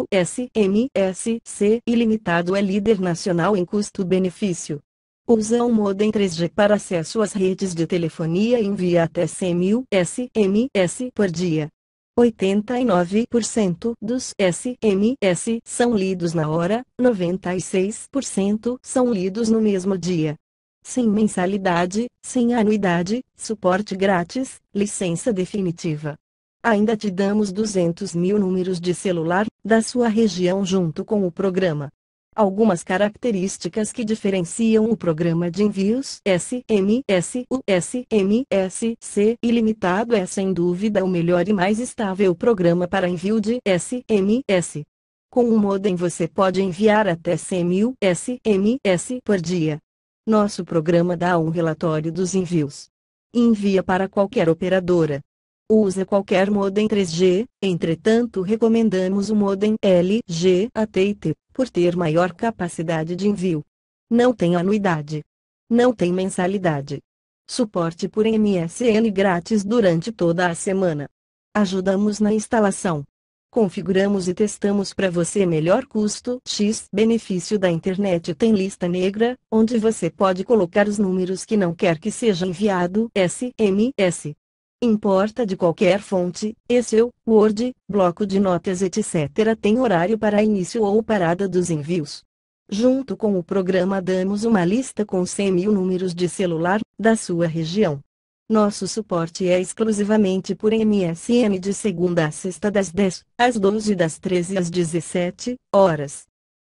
O SMSC ilimitado é líder nacional em custo-benefício. Usa o um modem 3G para acesso às redes de telefonia e envia até 100 mil SMS por dia. 89% dos SMS são lidos na hora, 96% são lidos no mesmo dia. Sem mensalidade, sem anuidade, suporte grátis, licença definitiva ainda te damos 200 mil números de celular, da sua região junto com o programa. Algumas características que diferenciam o programa de envios SMS, o SMSC ilimitado é sem dúvida o melhor e mais estável programa para envio de SMS. Com o modem você pode enviar até 100 mil SMS por dia. Nosso programa dá um relatório dos envios. Envia para qualquer operadora. Usa qualquer modem 3G, entretanto recomendamos o modem LG AT&T, por ter maior capacidade de envio. Não tem anuidade. Não tem mensalidade. Suporte por MSN grátis durante toda a semana. Ajudamos na instalação. Configuramos e testamos para você melhor custo X. Benefício da internet tem lista negra, onde você pode colocar os números que não quer que seja enviado SMS importa de qualquer fonte, Excel, Word, bloco de notas etc. tem horário para início ou parada dos envios. Junto com o programa damos uma lista com 100 mil números de celular, da sua região. Nosso suporte é exclusivamente por MSN de segunda a sexta das 10, às 12 das 13 às 17 horas.